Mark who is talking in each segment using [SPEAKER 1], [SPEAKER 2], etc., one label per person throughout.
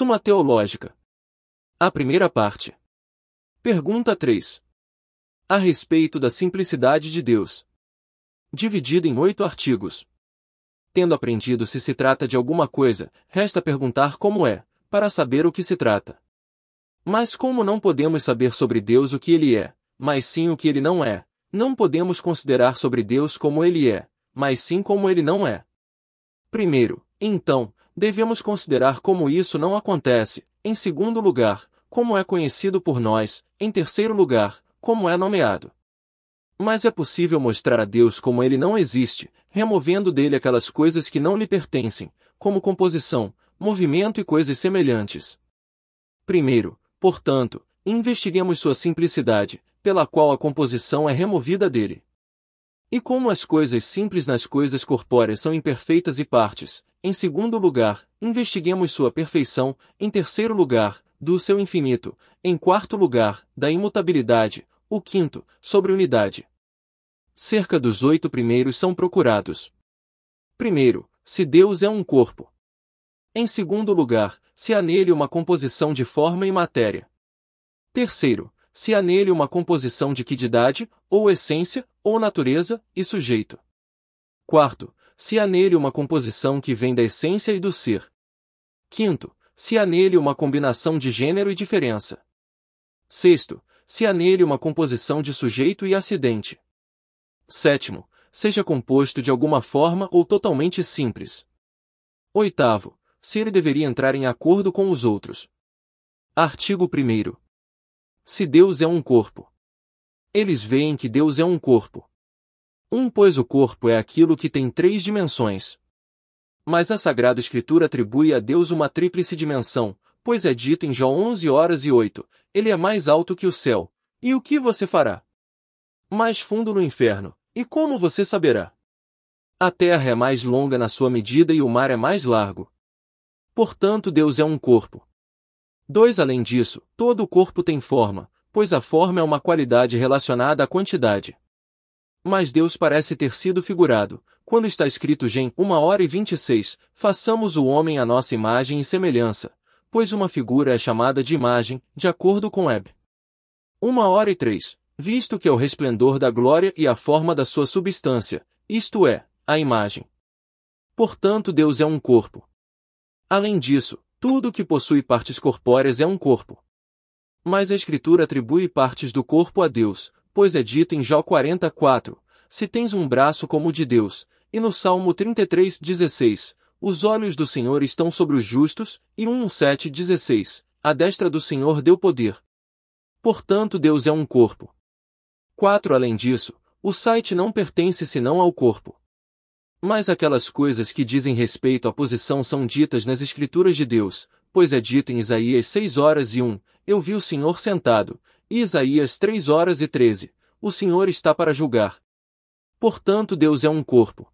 [SPEAKER 1] Suma Teológica. A primeira parte. Pergunta 3. A respeito da simplicidade de Deus. Dividida em oito artigos. Tendo aprendido se se trata de alguma coisa, resta perguntar como é, para saber o que se trata. Mas como não podemos saber sobre Deus o que ele é, mas sim o que ele não é, não podemos considerar sobre Deus como ele é, mas sim como ele não é. Primeiro, então, devemos considerar como isso não acontece, em segundo lugar, como é conhecido por nós, em terceiro lugar, como é nomeado. Mas é possível mostrar a Deus como ele não existe, removendo dele aquelas coisas que não lhe pertencem, como composição, movimento e coisas semelhantes. Primeiro, portanto, investiguemos sua simplicidade, pela qual a composição é removida dele. E como as coisas simples nas coisas corpóreas são imperfeitas e partes, em segundo lugar, investiguemos sua perfeição. Em terceiro lugar, do seu infinito. Em quarto lugar, da imutabilidade. O quinto, sobre unidade. Cerca dos oito primeiros são procurados. Primeiro, se Deus é um corpo. Em segundo lugar, se há nele uma composição de forma e matéria. Terceiro, se há nele uma composição de quididade, ou essência, ou natureza, e sujeito. Quarto, se há nele uma composição que vem da essência e do ser. Quinto, se há nele uma combinação de gênero e diferença. Sexto, se há nele uma composição de sujeito e acidente. Sétimo, seja composto de alguma forma ou totalmente simples. Oitavo, se ele deveria entrar em acordo com os outros. Artigo 1. Se Deus é um corpo. Eles veem que Deus é um corpo. Um pois o corpo é aquilo que tem três dimensões. Mas a Sagrada Escritura atribui a Deus uma tríplice dimensão, pois é dito em João 11 horas e 8, ele é mais alto que o céu. E o que você fará? Mais fundo no inferno, e como você saberá? A terra é mais longa na sua medida e o mar é mais largo. Portanto, Deus é um corpo. 2. Além disso, todo o corpo tem forma, pois a forma é uma qualidade relacionada à quantidade. Mas Deus parece ter sido figurado, quando está escrito Gen 1 hora e 26, façamos o homem à nossa imagem e semelhança, pois uma figura é chamada de imagem, de acordo com Eb. 1 hora e 3, visto que é o resplendor da glória e a forma da sua substância, isto é, a imagem. Portanto, Deus é um corpo. Além disso, tudo que possui partes corpóreas é um corpo. Mas a Escritura atribui partes do corpo a Deus, pois é dito em Jó 44, se tens um braço como o de Deus, e no Salmo 33, 16, os olhos do Senhor estão sobre os justos, e 1, 7, 16, a destra do Senhor deu poder. Portanto Deus é um corpo. 4. Além disso, o site não pertence senão ao corpo. Mas aquelas coisas que dizem respeito à posição são ditas nas Escrituras de Deus, pois é dito em Isaías 6 horas e 1, Eu vi o Senhor sentado, Isaías 3 horas e 13. O Senhor está para julgar. Portanto, Deus é um corpo.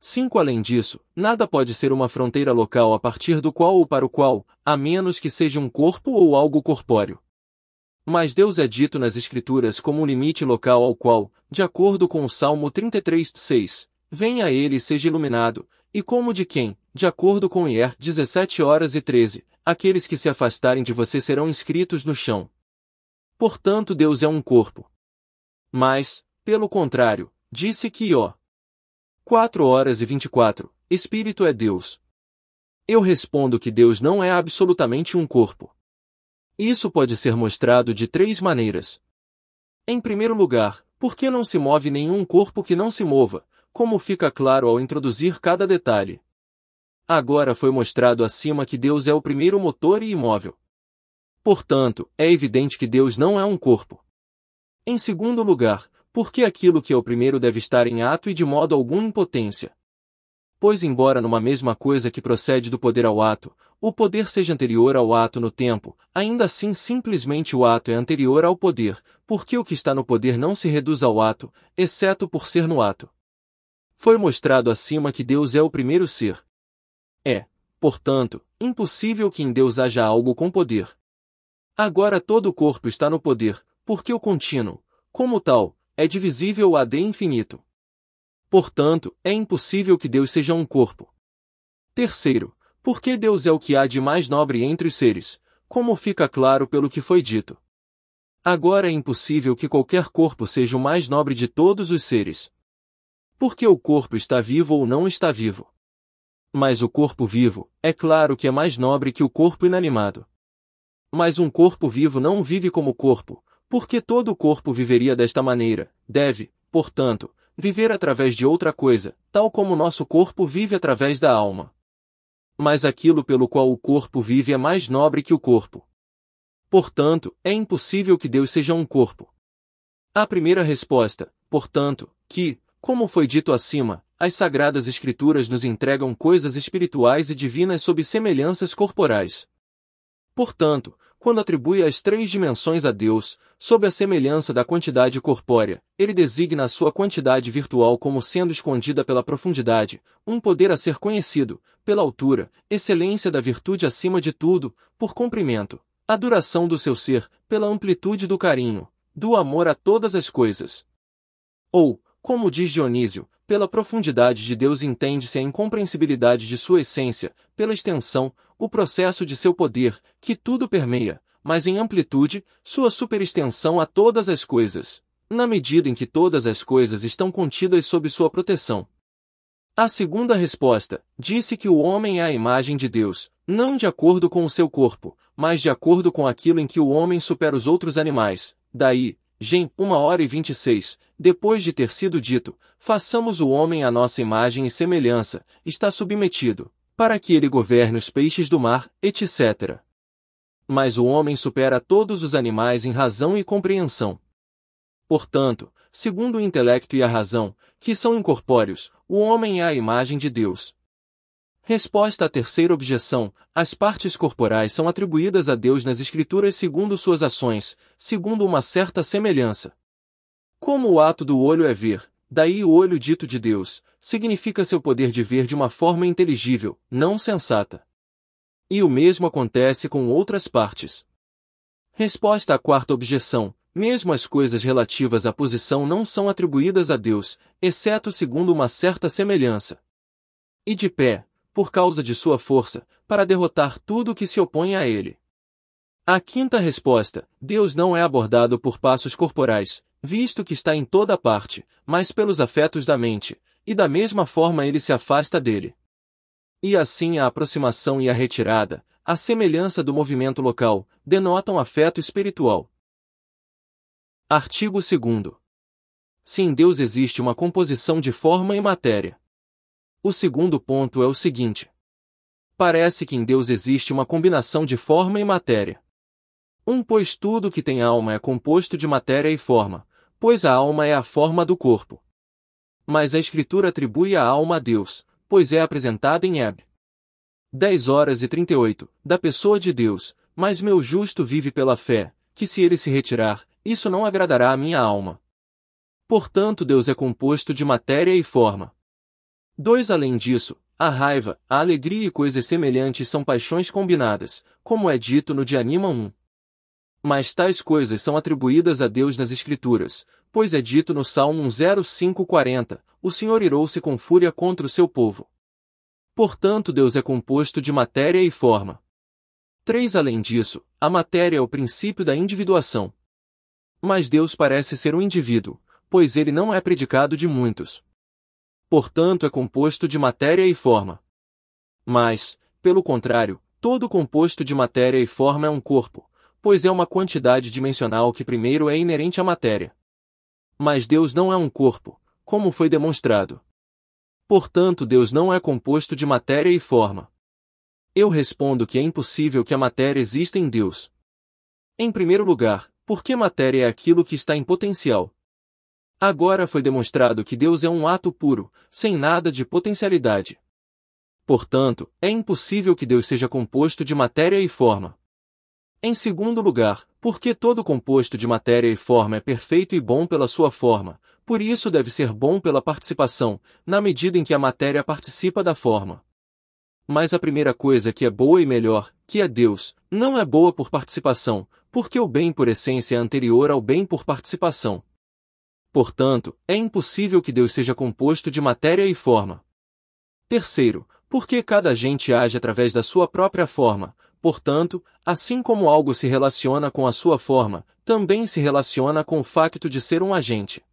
[SPEAKER 1] 5. Além disso, nada pode ser uma fronteira local a partir do qual ou para o qual, a menos que seja um corpo ou algo corpóreo. Mas Deus é dito nas Escrituras como um limite local ao qual, de acordo com o Salmo 33:6, vem a ele e seja iluminado, e como de quem, de acordo com Ier 17 horas e 13, aqueles que se afastarem de você serão inscritos no chão. Portanto, Deus é um corpo. Mas, pelo contrário, disse que ó. 4 horas e 24. Espírito é Deus. Eu respondo que Deus não é absolutamente um corpo. Isso pode ser mostrado de três maneiras. Em primeiro lugar, porque não se move nenhum corpo que não se mova, como fica claro ao introduzir cada detalhe. Agora foi mostrado acima que Deus é o primeiro motor e imóvel. Portanto, é evidente que Deus não é um corpo. Em segundo lugar, porque aquilo que é o primeiro deve estar em ato e de modo algum em potência. Pois embora numa mesma coisa que procede do poder ao ato, o poder seja anterior ao ato no tempo, ainda assim simplesmente o ato é anterior ao poder, porque o que está no poder não se reduz ao ato, exceto por ser no ato. Foi mostrado acima que Deus é o primeiro ser. É, portanto, impossível que em Deus haja algo com poder. Agora todo o corpo está no poder, porque o contínuo, como tal, é divisível a D infinito. Portanto, é impossível que Deus seja um corpo. Terceiro, porque Deus é o que há de mais nobre entre os seres, como fica claro pelo que foi dito. Agora é impossível que qualquer corpo seja o mais nobre de todos os seres. Porque o corpo está vivo ou não está vivo. Mas o corpo vivo, é claro que é mais nobre que o corpo inanimado. Mas um corpo vivo não vive como corpo, porque todo o corpo viveria desta maneira, deve, portanto, viver através de outra coisa, tal como nosso corpo vive através da alma. Mas aquilo pelo qual o corpo vive é mais nobre que o corpo. Portanto, é impossível que Deus seja um corpo. A primeira resposta, portanto, que, como foi dito acima, as Sagradas Escrituras nos entregam coisas espirituais e divinas sob semelhanças corporais, Portanto, quando atribui as três dimensões a Deus, sob a semelhança da quantidade corpórea, ele designa a sua quantidade virtual como sendo escondida pela profundidade, um poder a ser conhecido, pela altura, excelência da virtude acima de tudo, por comprimento, a duração do seu ser, pela amplitude do carinho, do amor a todas as coisas. Ou, como diz Dionísio, pela profundidade de Deus entende-se a incompreensibilidade de sua essência, pela extensão, o processo de seu poder, que tudo permeia, mas em amplitude, sua superextensão a todas as coisas, na medida em que todas as coisas estão contidas sob sua proteção. A segunda resposta disse que o homem é a imagem de Deus, não de acordo com o seu corpo, mas de acordo com aquilo em que o homem supera os outros animais. Daí, Gen 1 hora e 26, depois de ter sido dito, façamos o homem à nossa imagem e semelhança, está submetido, para que ele governe os peixes do mar, etc. Mas o homem supera todos os animais em razão e compreensão. Portanto, segundo o intelecto e a razão, que são incorpóreos, o homem é a imagem de Deus, Resposta à terceira objeção: as partes corporais são atribuídas a Deus nas Escrituras segundo suas ações, segundo uma certa semelhança. Como o ato do olho é ver, daí o olho dito de Deus, significa seu poder de ver de uma forma inteligível, não sensata. E o mesmo acontece com outras partes. Resposta à quarta objeção: mesmo as coisas relativas à posição não são atribuídas a Deus, exceto segundo uma certa semelhança. E de pé, por causa de sua força, para derrotar tudo que se opõe a ele. A quinta resposta: Deus não é abordado por passos corporais, visto que está em toda parte, mas pelos afetos da mente, e da mesma forma ele se afasta dele. E assim a aproximação e a retirada, a semelhança do movimento local, denotam afeto espiritual. Artigo 2. Se em Deus existe uma composição de forma e matéria, o segundo ponto é o seguinte. Parece que em Deus existe uma combinação de forma e matéria. Um pois tudo que tem alma é composto de matéria e forma, pois a alma é a forma do corpo. Mas a Escritura atribui a alma a Deus, pois é apresentada em Heb. 10 horas e 38, da pessoa de Deus, mas meu justo vive pela fé, que se ele se retirar, isso não agradará à minha alma. Portanto Deus é composto de matéria e forma. 2. Além disso, a raiva, a alegria e coisas semelhantes são paixões combinadas, como é dito no de Anima 1. Mas tais coisas são atribuídas a Deus nas Escrituras, pois é dito no Salmo 10540, o Senhor irou-se com fúria contra o seu povo. Portanto Deus é composto de matéria e forma. 3. Além disso, a matéria é o princípio da individuação. Mas Deus parece ser um indivíduo, pois ele não é predicado de muitos portanto é composto de matéria e forma. Mas, pelo contrário, todo composto de matéria e forma é um corpo, pois é uma quantidade dimensional que primeiro é inerente à matéria. Mas Deus não é um corpo, como foi demonstrado. Portanto, Deus não é composto de matéria e forma. Eu respondo que é impossível que a matéria exista em Deus. Em primeiro lugar, porque matéria é aquilo que está em potencial, Agora foi demonstrado que Deus é um ato puro, sem nada de potencialidade. Portanto, é impossível que Deus seja composto de matéria e forma. Em segundo lugar, porque todo composto de matéria e forma é perfeito e bom pela sua forma, por isso deve ser bom pela participação, na medida em que a matéria participa da forma. Mas a primeira coisa que é boa e melhor, que é Deus, não é boa por participação, porque o bem por essência é anterior ao bem por participação, Portanto, é impossível que Deus seja composto de matéria e forma. Terceiro, porque cada agente age através da sua própria forma, portanto, assim como algo se relaciona com a sua forma, também se relaciona com o facto de ser um agente.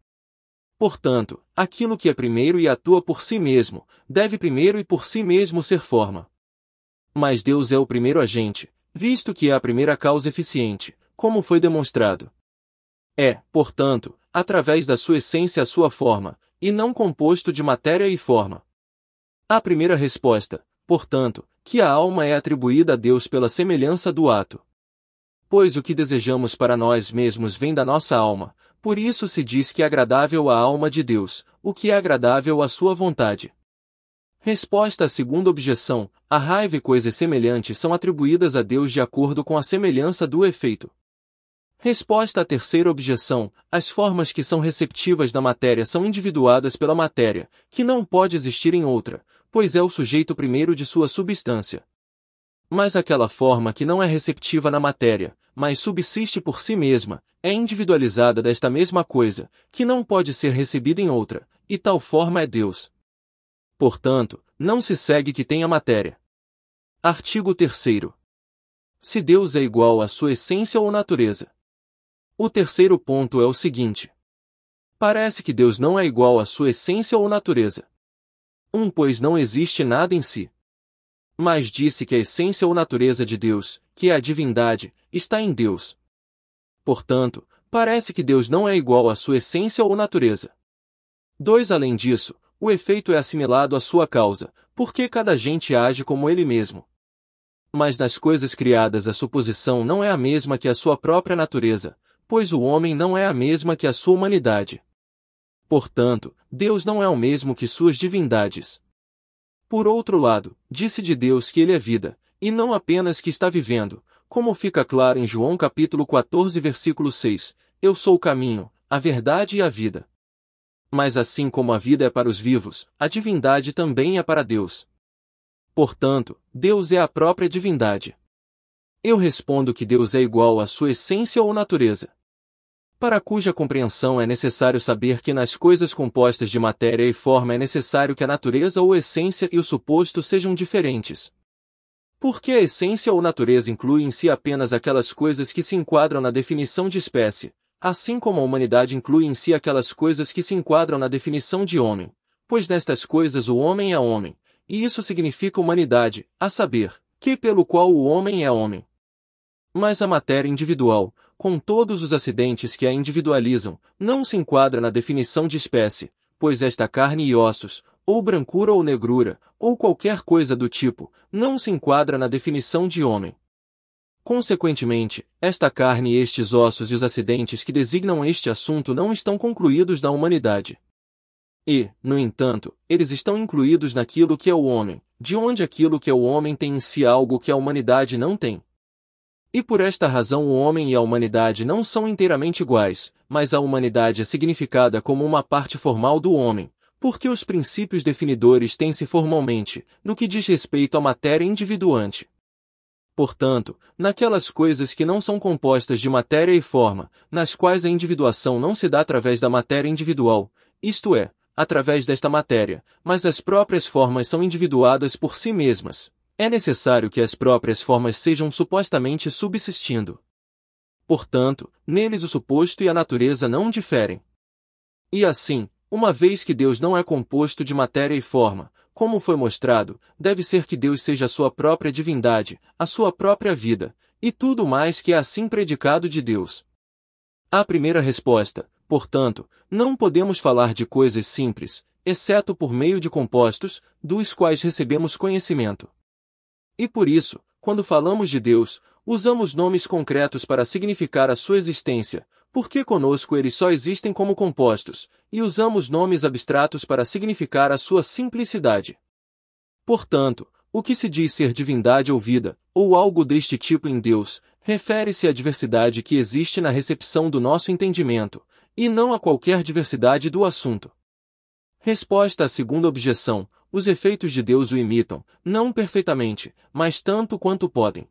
[SPEAKER 1] Portanto, aquilo que é primeiro e atua por si mesmo, deve primeiro e por si mesmo ser forma. Mas Deus é o primeiro agente, visto que é a primeira causa eficiente, como foi demonstrado. É, portanto, através da sua essência à sua forma, e não composto de matéria e forma. A primeira resposta, portanto, que a alma é atribuída a Deus pela semelhança do ato. Pois o que desejamos para nós mesmos vem da nossa alma, por isso se diz que é agradável à alma de Deus, o que é agradável à sua vontade. Resposta à segunda objeção: a raiva e coisas semelhantes são atribuídas a Deus de acordo com a semelhança do efeito. Resposta à terceira objeção: as formas que são receptivas da matéria são individuadas pela matéria, que não pode existir em outra, pois é o sujeito primeiro de sua substância. Mas aquela forma que não é receptiva na matéria, mas subsiste por si mesma, é individualizada desta mesma coisa, que não pode ser recebida em outra, e tal forma é Deus. Portanto, não se segue que tenha matéria. Artigo 3. Se Deus é igual à sua essência ou natureza, o terceiro ponto é o seguinte. Parece que Deus não é igual à sua essência ou natureza. Um pois não existe nada em si. Mas disse que a essência ou natureza de Deus, que é a divindade, está em Deus. Portanto, parece que Deus não é igual à sua essência ou natureza. 2. Além disso, o efeito é assimilado à sua causa, porque cada gente age como ele mesmo. Mas nas coisas criadas a suposição não é a mesma que a sua própria natureza, pois o homem não é a mesma que a sua humanidade. Portanto, Deus não é o mesmo que suas divindades. Por outro lado, disse de Deus que ele é vida, e não apenas que está vivendo, como fica claro em João capítulo 14 versículo 6, Eu sou o caminho, a verdade e a vida. Mas assim como a vida é para os vivos, a divindade também é para Deus. Portanto, Deus é a própria divindade. Eu respondo que Deus é igual à sua essência ou natureza para cuja compreensão é necessário saber que nas coisas compostas de matéria e forma é necessário que a natureza ou essência e o suposto sejam diferentes. Porque a essência ou natureza inclui em si apenas aquelas coisas que se enquadram na definição de espécie, assim como a humanidade inclui em si aquelas coisas que se enquadram na definição de homem, pois nestas coisas o homem é homem, e isso significa humanidade, a saber, que pelo qual o homem é homem. Mas a matéria individual, com todos os acidentes que a individualizam, não se enquadra na definição de espécie, pois esta carne e ossos, ou brancura ou negrura, ou qualquer coisa do tipo, não se enquadra na definição de homem. Consequentemente, esta carne e estes ossos e os acidentes que designam este assunto não estão concluídos da humanidade. E, no entanto, eles estão incluídos naquilo que é o homem, de onde aquilo que é o homem tem em si algo que a humanidade não tem. E por esta razão o homem e a humanidade não são inteiramente iguais, mas a humanidade é significada como uma parte formal do homem, porque os princípios definidores têm-se formalmente, no que diz respeito à matéria individuante. Portanto, naquelas coisas que não são compostas de matéria e forma, nas quais a individuação não se dá através da matéria individual, isto é, através desta matéria, mas as próprias formas são individuadas por si mesmas, é necessário que as próprias formas sejam supostamente subsistindo. Portanto, neles o suposto e a natureza não diferem. E assim, uma vez que Deus não é composto de matéria e forma, como foi mostrado, deve ser que Deus seja a sua própria divindade, a sua própria vida, e tudo mais que é assim predicado de Deus. A primeira resposta, portanto, não podemos falar de coisas simples, exceto por meio de compostos, dos quais recebemos conhecimento. E por isso, quando falamos de Deus, usamos nomes concretos para significar a sua existência, porque conosco eles só existem como compostos, e usamos nomes abstratos para significar a sua simplicidade. Portanto, o que se diz ser divindade ou vida, ou algo deste tipo em Deus, refere-se à diversidade que existe na recepção do nosso entendimento, e não a qualquer diversidade do assunto. Resposta à segunda objeção: os efeitos de Deus o imitam, não perfeitamente, mas tanto quanto podem.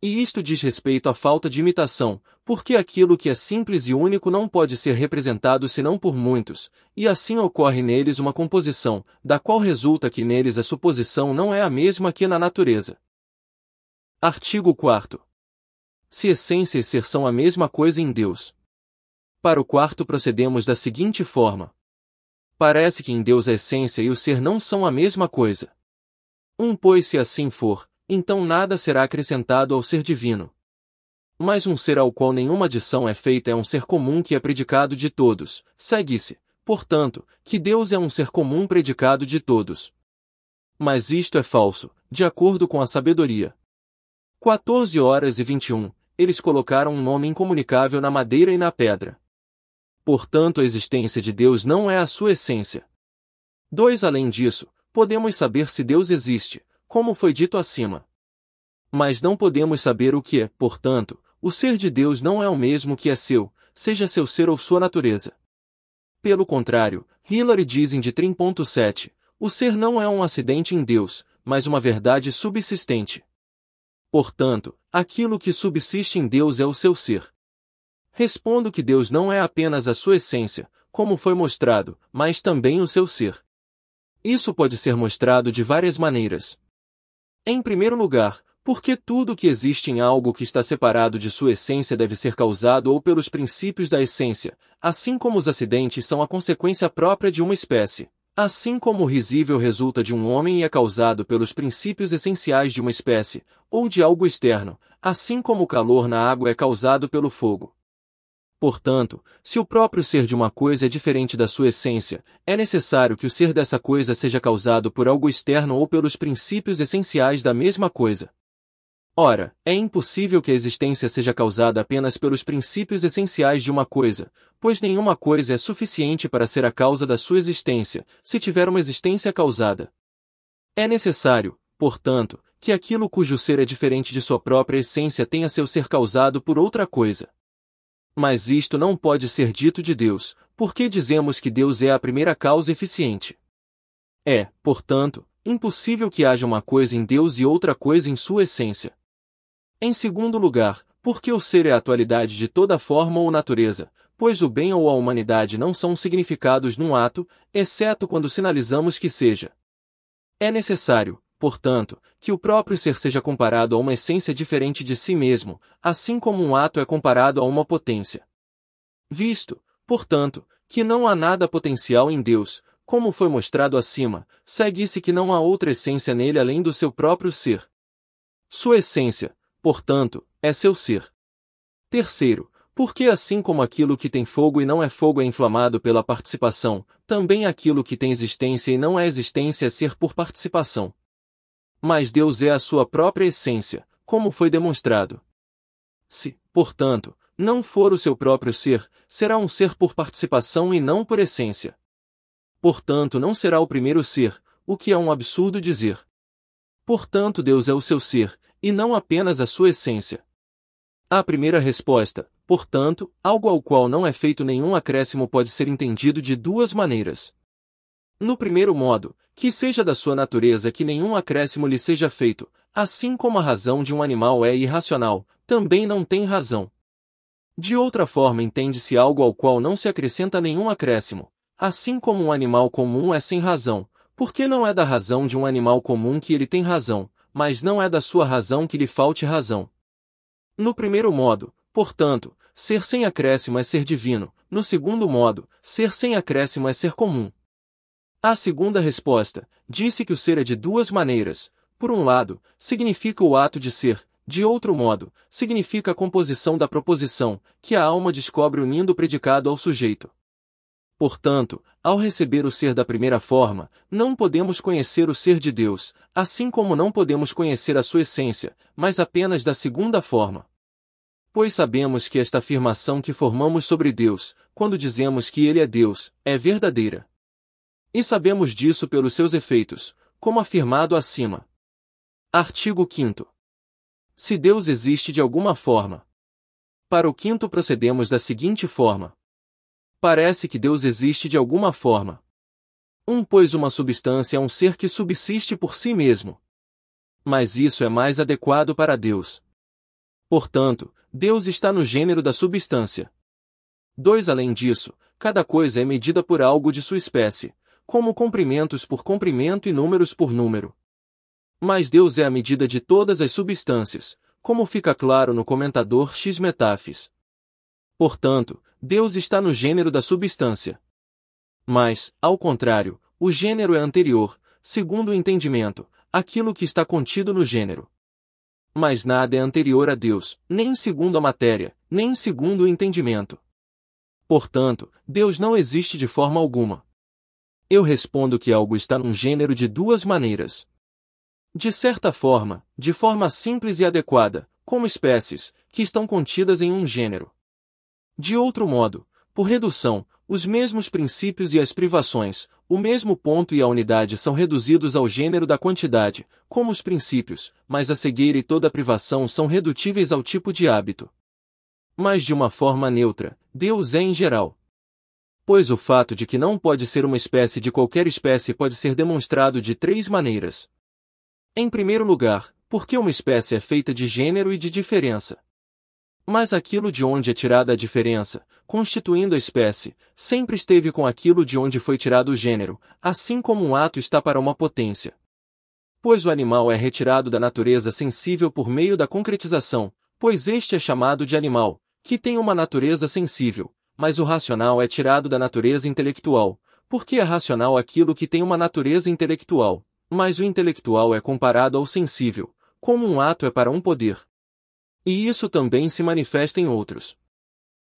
[SPEAKER 1] E isto diz respeito à falta de imitação, porque aquilo que é simples e único não pode ser representado senão por muitos, e assim ocorre neles uma composição, da qual resulta que neles a suposição não é a mesma que na natureza. Artigo 4. Se essência e ser são a mesma coisa em Deus. Para o quarto procedemos da seguinte forma parece que em Deus a essência e o ser não são a mesma coisa. Um pois se assim for, então nada será acrescentado ao ser divino. Mas um ser ao qual nenhuma adição é feita é um ser comum que é predicado de todos, segue-se, portanto, que Deus é um ser comum predicado de todos. Mas isto é falso, de acordo com a sabedoria. 14 horas e 21, eles colocaram um nome incomunicável na madeira e na pedra. Portanto, a existência de Deus não é a sua essência. 2. Além disso, podemos saber se Deus existe, como foi dito acima. Mas não podemos saber o que é, portanto, o ser de Deus não é o mesmo que é seu, seja seu ser ou sua natureza. Pelo contrário, Hillary dizem de 3.7, o ser não é um acidente em Deus, mas uma verdade subsistente. Portanto, aquilo que subsiste em Deus é o seu ser. Respondo que Deus não é apenas a sua essência, como foi mostrado, mas também o seu ser. Isso pode ser mostrado de várias maneiras. Em primeiro lugar, porque tudo que existe em algo que está separado de sua essência deve ser causado ou pelos princípios da essência, assim como os acidentes são a consequência própria de uma espécie. Assim como o risível resulta de um homem e é causado pelos princípios essenciais de uma espécie, ou de algo externo, assim como o calor na água é causado pelo fogo, Portanto, se o próprio ser de uma coisa é diferente da sua essência, é necessário que o ser dessa coisa seja causado por algo externo ou pelos princípios essenciais da mesma coisa. Ora, é impossível que a existência seja causada apenas pelos princípios essenciais de uma coisa, pois nenhuma coisa é suficiente para ser a causa da sua existência, se tiver uma existência causada. É necessário, portanto, que aquilo cujo ser é diferente de sua própria essência tenha seu ser causado por outra coisa. Mas isto não pode ser dito de Deus, porque dizemos que Deus é a primeira causa eficiente. É, portanto, impossível que haja uma coisa em Deus e outra coisa em sua essência. Em segundo lugar, porque o ser é a atualidade de toda forma ou natureza, pois o bem ou a humanidade não são significados num ato, exceto quando sinalizamos que seja. É necessário, portanto, que o próprio ser seja comparado a uma essência diferente de si mesmo, assim como um ato é comparado a uma potência. Visto, portanto, que não há nada potencial em Deus, como foi mostrado acima, segue-se que não há outra essência nele além do seu próprio ser. Sua essência, portanto, é seu ser. Terceiro, porque assim como aquilo que tem fogo e não é fogo é inflamado pela participação, também aquilo que tem existência e não é existência é ser por participação mas Deus é a sua própria essência, como foi demonstrado. Se, portanto, não for o seu próprio ser, será um ser por participação e não por essência. Portanto, não será o primeiro ser, o que é um absurdo dizer. Portanto, Deus é o seu ser, e não apenas a sua essência. A primeira resposta, portanto, algo ao qual não é feito nenhum acréscimo pode ser entendido de duas maneiras. No primeiro modo, que seja da sua natureza que nenhum acréscimo lhe seja feito, assim como a razão de um animal é irracional, também não tem razão. De outra forma entende-se algo ao qual não se acrescenta nenhum acréscimo, assim como um animal comum é sem razão, porque não é da razão de um animal comum que ele tem razão, mas não é da sua razão que lhe falte razão. No primeiro modo, portanto, ser sem acréscimo é ser divino, no segundo modo, ser sem acréscimo é ser comum. A segunda resposta disse que o ser é de duas maneiras. Por um lado, significa o ato de ser, de outro modo, significa a composição da proposição, que a alma descobre unindo o predicado ao sujeito. Portanto, ao receber o ser da primeira forma, não podemos conhecer o ser de Deus, assim como não podemos conhecer a sua essência, mas apenas da segunda forma. Pois sabemos que esta afirmação que formamos sobre Deus, quando dizemos que Ele é Deus, é verdadeira. E sabemos disso pelos seus efeitos, como afirmado acima. Artigo 5 Se Deus existe de alguma forma. Para o quinto procedemos da seguinte forma. Parece que Deus existe de alguma forma. Um pois uma substância é um ser que subsiste por si mesmo. Mas isso é mais adequado para Deus. Portanto, Deus está no gênero da substância. 2. Além disso, cada coisa é medida por algo de sua espécie como comprimentos por comprimento e números por número. Mas Deus é a medida de todas as substâncias, como fica claro no comentador X Metafis. Portanto, Deus está no gênero da substância. Mas, ao contrário, o gênero é anterior, segundo o entendimento, aquilo que está contido no gênero. Mas nada é anterior a Deus, nem segundo a matéria, nem segundo o entendimento. Portanto, Deus não existe de forma alguma eu respondo que algo está num gênero de duas maneiras. De certa forma, de forma simples e adequada, como espécies, que estão contidas em um gênero. De outro modo, por redução, os mesmos princípios e as privações, o mesmo ponto e a unidade são reduzidos ao gênero da quantidade, como os princípios, mas a cegueira e toda a privação são redutíveis ao tipo de hábito. Mas de uma forma neutra, Deus é em geral, pois o fato de que não pode ser uma espécie de qualquer espécie pode ser demonstrado de três maneiras. Em primeiro lugar, porque uma espécie é feita de gênero e de diferença. Mas aquilo de onde é tirada a diferença, constituindo a espécie, sempre esteve com aquilo de onde foi tirado o gênero, assim como um ato está para uma potência. Pois o animal é retirado da natureza sensível por meio da concretização, pois este é chamado de animal, que tem uma natureza sensível, mas o racional é tirado da natureza intelectual, porque é racional aquilo que tem uma natureza intelectual, mas o intelectual é comparado ao sensível, como um ato é para um poder. E isso também se manifesta em outros.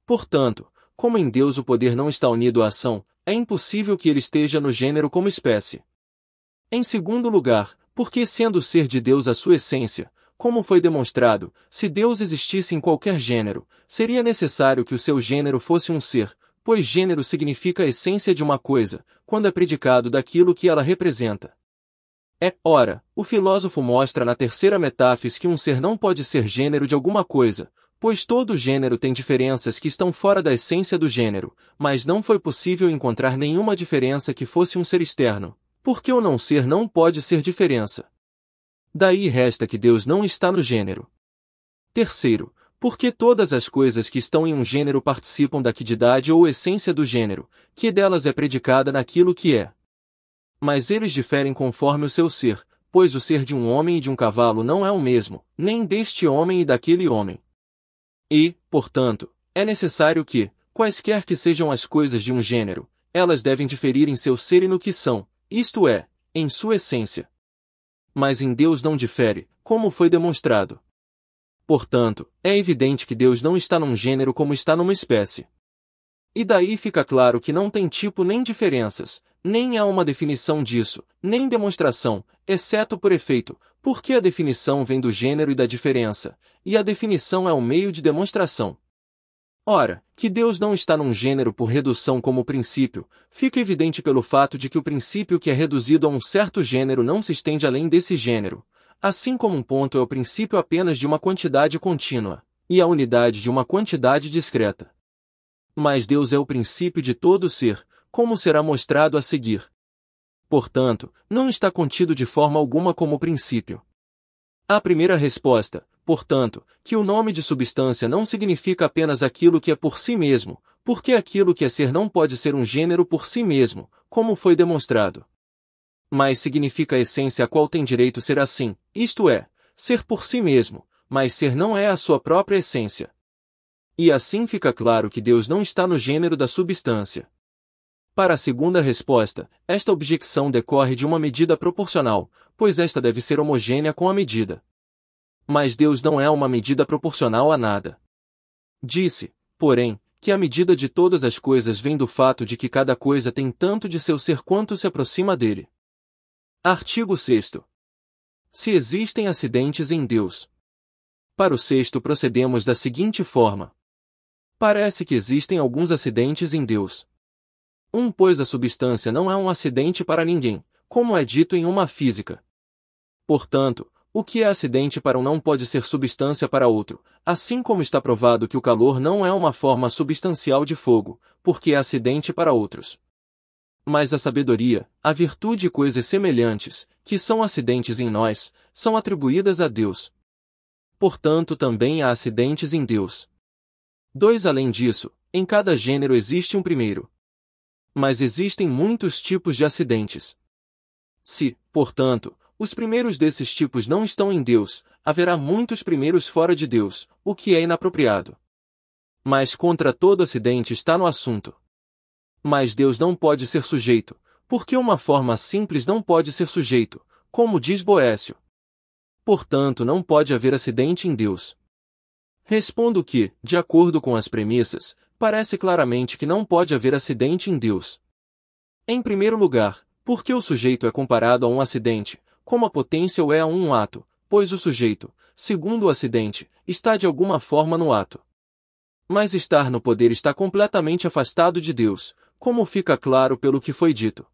[SPEAKER 1] Portanto, como em Deus o poder não está unido à ação, é impossível que ele esteja no gênero como espécie. Em segundo lugar, porque sendo o ser de Deus a sua essência, como foi demonstrado, se Deus existisse em qualquer gênero, seria necessário que o seu gênero fosse um ser, pois gênero significa a essência de uma coisa, quando é predicado daquilo que ela representa. É, ora, o filósofo mostra na terceira metáfis que um ser não pode ser gênero de alguma coisa, pois todo gênero tem diferenças que estão fora da essência do gênero, mas não foi possível encontrar nenhuma diferença que fosse um ser externo, porque o não ser não pode ser diferença. Daí resta que Deus não está no gênero. Terceiro, porque todas as coisas que estão em um gênero participam da quididade ou essência do gênero, que delas é predicada naquilo que é. Mas eles diferem conforme o seu ser, pois o ser de um homem e de um cavalo não é o mesmo, nem deste homem e daquele homem. E, portanto, é necessário que, quaisquer que sejam as coisas de um gênero, elas devem diferir em seu ser e no que são, isto é, em sua essência, mas em Deus não difere, como foi demonstrado. Portanto, é evidente que Deus não está num gênero como está numa espécie. E daí fica claro que não tem tipo nem diferenças, nem há uma definição disso, nem demonstração, exceto por efeito, porque a definição vem do gênero e da diferença, e a definição é o um meio de demonstração. Ora, que Deus não está num gênero por redução como princípio, fica evidente pelo fato de que o princípio que é reduzido a um certo gênero não se estende além desse gênero, assim como um ponto é o princípio apenas de uma quantidade contínua, e a unidade de uma quantidade discreta. Mas Deus é o princípio de todo ser, como será mostrado a seguir. Portanto, não está contido de forma alguma como princípio. A primeira resposta, portanto, que o nome de substância não significa apenas aquilo que é por si mesmo, porque aquilo que é ser não pode ser um gênero por si mesmo, como foi demonstrado. Mas significa a essência a qual tem direito ser assim, isto é, ser por si mesmo, mas ser não é a sua própria essência. E assim fica claro que Deus não está no gênero da substância. Para a segunda resposta, esta objeção decorre de uma medida proporcional, pois esta deve ser homogênea com a medida mas Deus não é uma medida proporcional a nada. Disse, porém, que a medida de todas as coisas vem do fato de que cada coisa tem tanto de seu ser quanto se aproxima dele. Artigo 6. Se existem acidentes em Deus. Para o sexto procedemos da seguinte forma. Parece que existem alguns acidentes em Deus. Um, pois a substância não é um acidente para ninguém, como é dito em uma física. Portanto, o que é acidente para um não pode ser substância para outro, assim como está provado que o calor não é uma forma substancial de fogo, porque é acidente para outros. Mas a sabedoria, a virtude e coisas semelhantes, que são acidentes em nós, são atribuídas a Deus. Portanto, também há acidentes em Deus. 2. Além disso, em cada gênero existe um primeiro. Mas existem muitos tipos de acidentes. Se, portanto, os primeiros desses tipos não estão em Deus, haverá muitos primeiros fora de Deus, o que é inapropriado. Mas contra todo acidente está no assunto. Mas Deus não pode ser sujeito, porque uma forma simples não pode ser sujeito, como diz Boécio. Portanto, não pode haver acidente em Deus. Respondo que, de acordo com as premissas, parece claramente que não pode haver acidente em Deus. Em primeiro lugar, porque o sujeito é comparado a um acidente, como a potência o é a um ato, pois o sujeito, segundo o acidente, está de alguma forma no ato. Mas estar no poder está completamente afastado de Deus, como fica claro pelo que foi dito.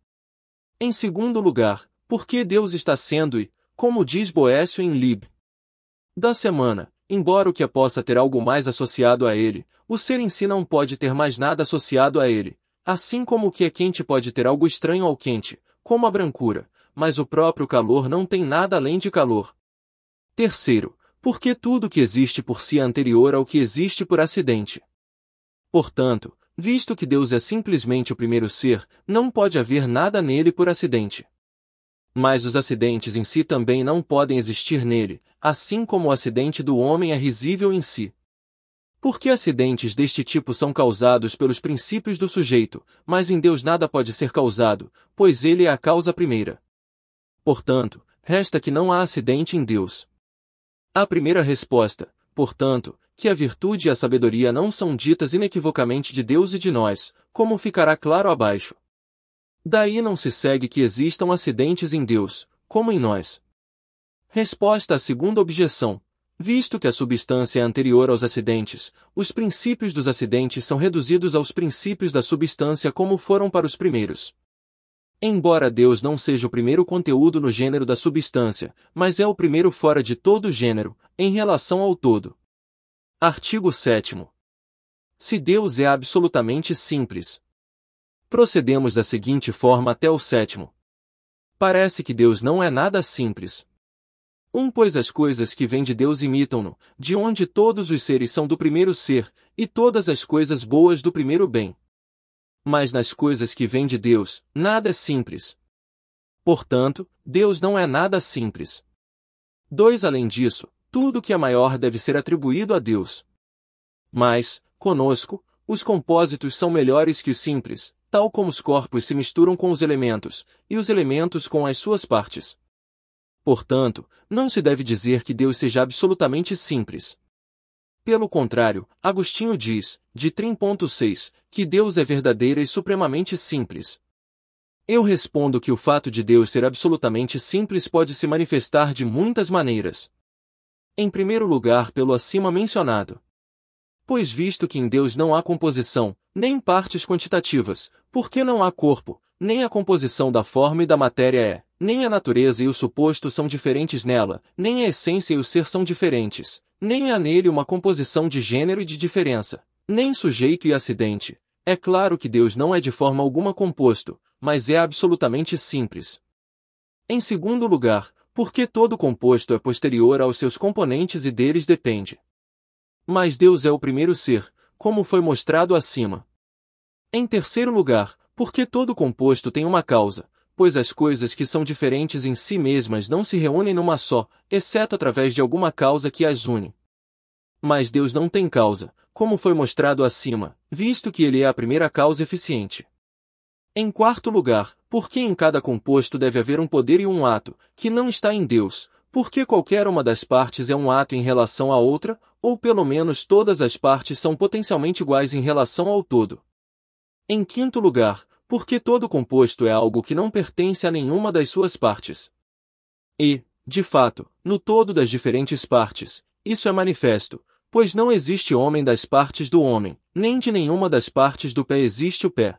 [SPEAKER 1] Em segundo lugar, porque Deus está sendo e, como diz Boécio em Lib. Da semana, embora o que possa ter algo mais associado a ele, o ser em si não pode ter mais nada associado a ele, assim como o que é quente pode ter algo estranho ao quente, como a brancura, mas o próprio calor não tem nada além de calor. Terceiro, porque tudo que existe por si é anterior ao que existe por acidente. Portanto, visto que Deus é simplesmente o primeiro ser, não pode haver nada nele por acidente. Mas os acidentes em si também não podem existir nele, assim como o acidente do homem é risível em si. Porque acidentes deste tipo são causados pelos princípios do sujeito, mas em Deus nada pode ser causado, pois ele é a causa primeira. Portanto, resta que não há acidente em Deus. A primeira resposta, portanto, que a virtude e a sabedoria não são ditas inequivocamente de Deus e de nós, como ficará claro abaixo. Daí não se segue que existam acidentes em Deus, como em nós. Resposta à segunda objeção. Visto que a substância é anterior aos acidentes, os princípios dos acidentes são reduzidos aos princípios da substância como foram para os primeiros. Embora Deus não seja o primeiro conteúdo no gênero da substância, mas é o primeiro fora de todo gênero, em relação ao todo. Artigo 7. Se Deus é absolutamente simples, procedemos da seguinte forma até o sétimo. Parece que Deus não é nada simples. 1. Um, pois as coisas que vêm de Deus imitam-no, de onde todos os seres são do primeiro ser, e todas as coisas boas do primeiro bem mas nas coisas que vêm de Deus, nada é simples. Portanto, Deus não é nada simples. 2. Além disso, tudo que é maior deve ser atribuído a Deus. Mas, conosco, os compósitos são melhores que os simples, tal como os corpos se misturam com os elementos, e os elementos com as suas partes. Portanto, não se deve dizer que Deus seja absolutamente simples. Pelo contrário, Agostinho diz, de 3.6, que Deus é verdadeira e supremamente simples. Eu respondo que o fato de Deus ser absolutamente simples pode se manifestar de muitas maneiras. Em primeiro lugar, pelo acima mencionado. Pois visto que em Deus não há composição, nem partes quantitativas, porque não há corpo, nem a composição da forma e da matéria é, nem a natureza e o suposto são diferentes nela, nem a essência e o ser são diferentes, nem há nele uma composição de gênero e de diferença, nem sujeito e acidente. É claro que Deus não é de forma alguma composto, mas é absolutamente simples. Em segundo lugar, porque todo composto é posterior aos seus componentes e deles depende. Mas Deus é o primeiro ser, como foi mostrado acima. Em terceiro lugar, porque todo composto tem uma causa, pois as coisas que são diferentes em si mesmas não se reúnem numa só, exceto através de alguma causa que as une. Mas Deus não tem causa, como foi mostrado acima, visto que ele é a primeira causa eficiente. Em quarto lugar, por que em cada composto deve haver um poder e um ato, que não está em Deus, porque qualquer uma das partes é um ato em relação à outra, ou pelo menos todas as partes são potencialmente iguais em relação ao todo. Em quinto lugar, porque todo composto é algo que não pertence a nenhuma das suas partes. E, de fato, no todo das diferentes partes, isso é manifesto, pois não existe homem das partes do homem, nem de nenhuma das partes do pé existe o pé.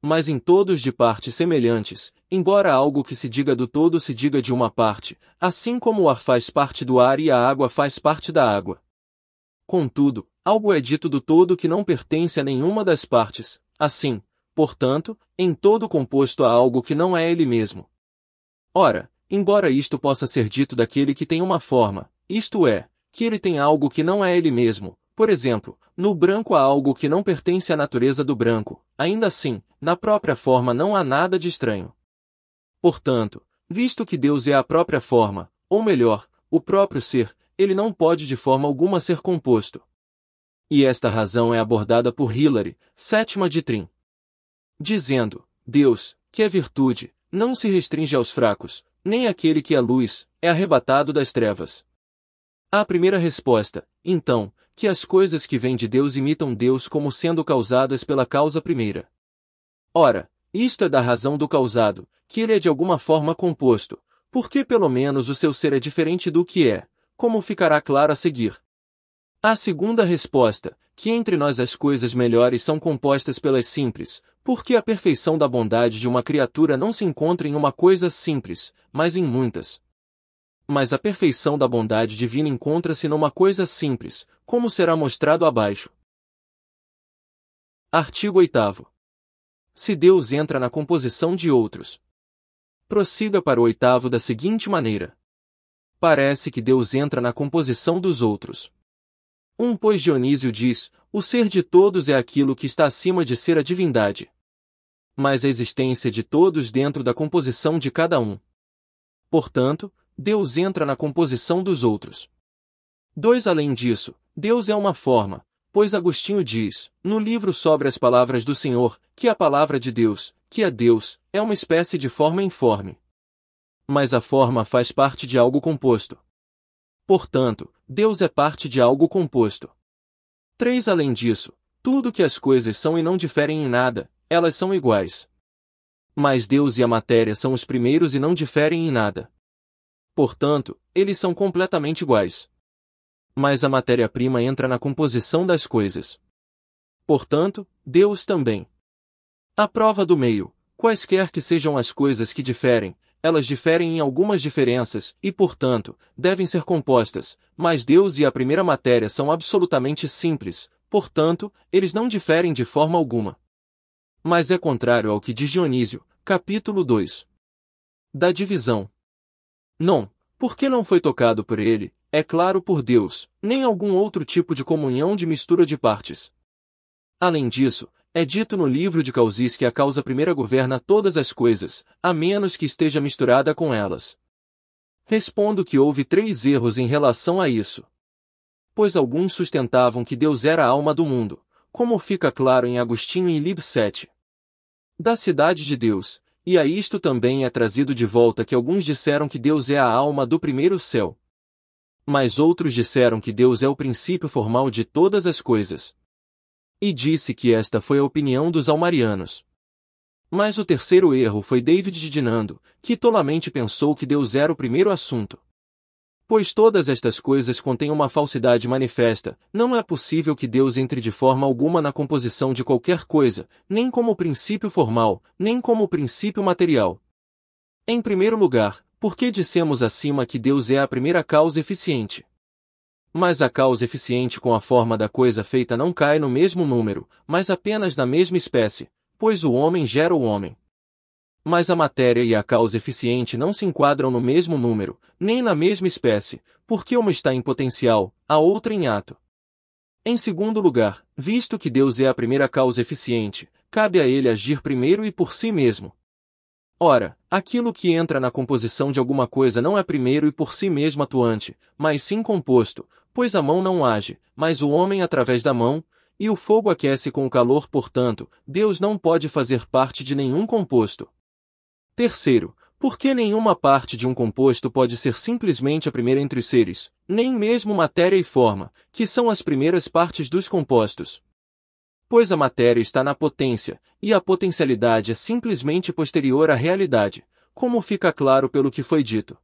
[SPEAKER 1] Mas em todos de partes semelhantes, embora algo que se diga do todo se diga de uma parte, assim como o ar faz parte do ar e a água faz parte da água. Contudo, algo é dito do todo que não pertence a nenhuma das partes, assim, portanto, em todo composto há algo que não é ele mesmo. Ora, embora isto possa ser dito daquele que tem uma forma, isto é, que ele tem algo que não é ele mesmo, por exemplo, no branco há algo que não pertence à natureza do branco, ainda assim, na própria forma não há nada de estranho. Portanto, visto que Deus é a própria forma, ou melhor, o próprio ser, ele não pode de forma alguma ser composto. E esta razão é abordada por Hillary, sétima de Trin, dizendo: Deus, que é virtude, não se restringe aos fracos, nem aquele que é luz, é arrebatado das trevas. A primeira resposta, então, que as coisas que vêm de Deus imitam Deus como sendo causadas pela causa primeira. Ora, isto é da razão do causado, que ele é de alguma forma composto, porque pelo menos o seu ser é diferente do que é, como ficará claro a seguir. A segunda resposta, que entre nós as coisas melhores são compostas pelas simples, porque a perfeição da bondade de uma criatura não se encontra em uma coisa simples, mas em muitas. Mas a perfeição da bondade divina encontra-se numa coisa simples, como será mostrado abaixo. Artigo 8 Se Deus entra na composição de outros. Prossiga para o oitavo da seguinte maneira. Parece que Deus entra na composição dos outros. Um pois Dionísio diz, o ser de todos é aquilo que está acima de ser a divindade mas a existência de todos dentro da composição de cada um. Portanto, Deus entra na composição dos outros. 2. Além disso, Deus é uma forma, pois Agostinho diz, no livro sobre as palavras do Senhor, que a palavra de Deus, que é Deus, é uma espécie de forma informe. Mas a forma faz parte de algo composto. Portanto, Deus é parte de algo composto. 3. Além disso, tudo que as coisas são e não diferem em nada, elas são iguais. Mas Deus e a matéria são os primeiros e não diferem em nada. Portanto, eles são completamente iguais. Mas a matéria-prima entra na composição das coisas. Portanto, Deus também. A prova do meio, quaisquer que sejam as coisas que diferem, elas diferem em algumas diferenças e, portanto, devem ser compostas, mas Deus e a primeira matéria são absolutamente simples, portanto, eles não diferem de forma alguma mas é contrário ao que diz Dionísio, capítulo 2. Da divisão. Não, porque não foi tocado por ele, é claro por Deus, nem algum outro tipo de comunhão de mistura de partes. Além disso, é dito no livro de Causis que a causa primeira governa todas as coisas, a menos que esteja misturada com elas. Respondo que houve três erros em relação a isso. Pois alguns sustentavam que Deus era a alma do mundo, como fica claro em Agostinho e Lib 7 da cidade de Deus, e a isto também é trazido de volta que alguns disseram que Deus é a alma do primeiro céu. Mas outros disseram que Deus é o princípio formal de todas as coisas. E disse que esta foi a opinião dos almarianos. Mas o terceiro erro foi David de Dinando, que tolamente pensou que Deus era o primeiro assunto. Pois todas estas coisas contêm uma falsidade manifesta, não é possível que Deus entre de forma alguma na composição de qualquer coisa, nem como princípio formal, nem como princípio material. Em primeiro lugar, porque dissemos acima que Deus é a primeira causa eficiente? Mas a causa eficiente com a forma da coisa feita não cai no mesmo número, mas apenas na mesma espécie, pois o homem gera o homem mas a matéria e a causa eficiente não se enquadram no mesmo número, nem na mesma espécie, porque uma está em potencial, a outra em ato. Em segundo lugar, visto que Deus é a primeira causa eficiente, cabe a ele agir primeiro e por si mesmo. Ora, aquilo que entra na composição de alguma coisa não é primeiro e por si mesmo atuante, mas sim composto, pois a mão não age, mas o homem através da mão, e o fogo aquece com o calor, portanto, Deus não pode fazer parte de nenhum composto. Terceiro, porque nenhuma parte de um composto pode ser simplesmente a primeira entre os seres, nem mesmo matéria e forma, que são as primeiras partes dos compostos. Pois a matéria está na potência, e a potencialidade é simplesmente posterior à realidade, como fica claro pelo que foi dito.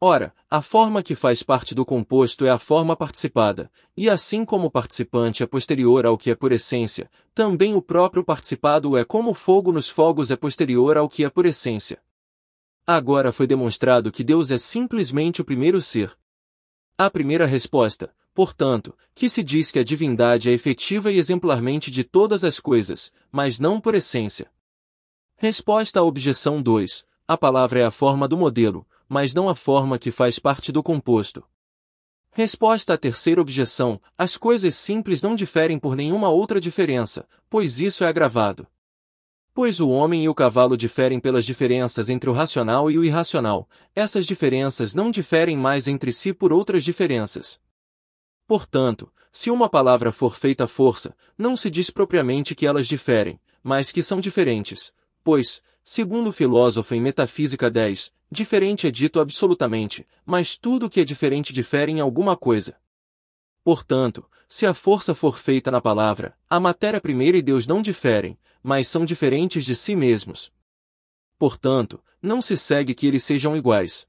[SPEAKER 1] Ora, a forma que faz parte do composto é a forma participada, e assim como o participante é posterior ao que é por essência, também o próprio participado é como o fogo nos fogos é posterior ao que é por essência. Agora foi demonstrado que Deus é simplesmente o primeiro ser. A primeira resposta, portanto, que se diz que a divindade é efetiva e exemplarmente de todas as coisas, mas não por essência. Resposta à objeção 2. A palavra é a forma do modelo, mas não a forma que faz parte do composto. Resposta à terceira objeção: as coisas simples não diferem por nenhuma outra diferença, pois isso é agravado. Pois o homem e o cavalo diferem pelas diferenças entre o racional e o irracional, essas diferenças não diferem mais entre si por outras diferenças. Portanto, se uma palavra for feita à força, não se diz propriamente que elas diferem, mas que são diferentes, pois, segundo o filósofo em Metafísica 10, Diferente é dito absolutamente, mas tudo o que é diferente difere em alguma coisa. Portanto, se a força for feita na palavra, a matéria primeira e Deus não diferem, mas são diferentes de si mesmos. Portanto, não se segue que eles sejam iguais.